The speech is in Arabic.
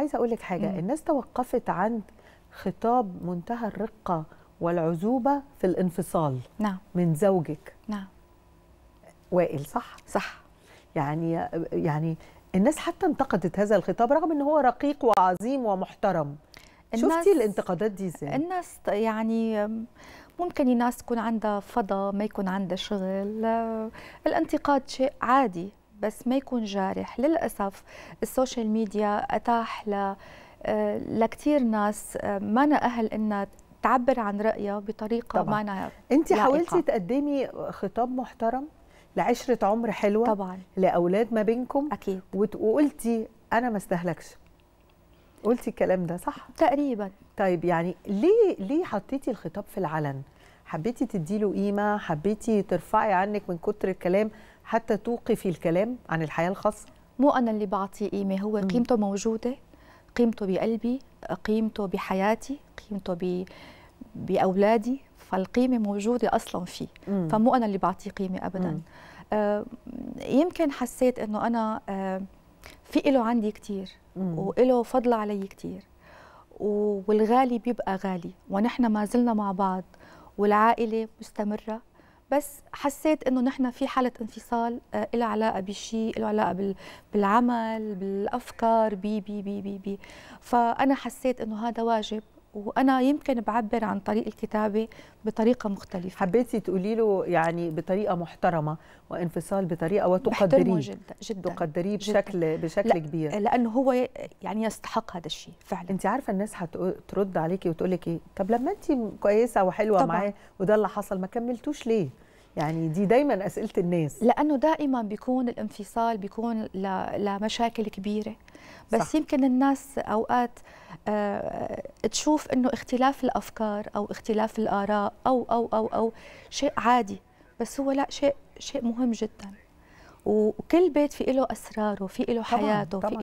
عايزه اقول لك حاجه مم. الناس توقفت عند خطاب منتهى الرقه والعزوبه في الانفصال نعم. من زوجك نعم وائل صح صح يعني يعني الناس حتى انتقدت هذا الخطاب رغم ان هو رقيق وعظيم ومحترم شفتي الانتقادات دي ازاي الناس يعني ممكن الناس تكون عندها فضا ما يكون عندها شغل آه، الانتقاد شيء عادي بس ما يكون جارح للأسف السوشيال ميديا أتاح ل آه، لكثير ناس آه، ما أهل إنها تعبر عن رأيها بطريقة ما أنا أنت حاولتي تقدمي خطاب محترم لعشرة عمر حلوة طبعا لأولاد ما بينكم أكيد وقلتي أنا ما استهلكش قلتي الكلام ده صح تقريبا طيب يعني ليه ليه حطيتي الخطاب في العلن حبيتي تديله قيمه حبيتي ترفعي عنك من كتر الكلام حتى توقفي الكلام عن الحياه الخاصه مو انا اللي بعطيه قيمه هو قيمته موجوده قيمته بقلبي قيمته بحياتي قيمته ب... باولادي فالقيمه موجوده اصلا فيه مم. فمو انا اللي بعطيه قيمه ابدا آه يمكن حسيت انه انا آه في إله عندي كتير وإله فضل علي كتير والغالي بيبقى غالي ونحن ما زلنا مع بعض والعائلة مستمرة بس حسيت انه نحن في حاله انفصال آه، لها علاقه بشيء له علاقه بالعمل بالافكار بي بي بي بي بي فانا حسيت انه هذا واجب وانا يمكن بعبر عن طريق الكتابه بطريقه مختلفه حبيتي تقولي له يعني بطريقه محترمه وانفصال بطريقه وتقدريه جدا جدا تقدريه بشكل جداً. بشكل لا كبير لانه هو يعني يستحق هذا الشيء فعلا انت عارفه الناس هترد عليكي وتقول لك ايه طب لما انت كويسه وحلوه معاه وده اللي حصل ما كملتوش ليه يعني دي دايما اسئله الناس لانه دائما بيكون الانفصال بيكون لمشاكل كبيره بس صح. يمكن الناس اوقات آه، تشوف انه اختلاف الافكار او اختلاف الاراء او او او او شيء عادي بس هو لا شيء شيء مهم جدا وكل بيت في له اسراره في له حياته طبعاً. في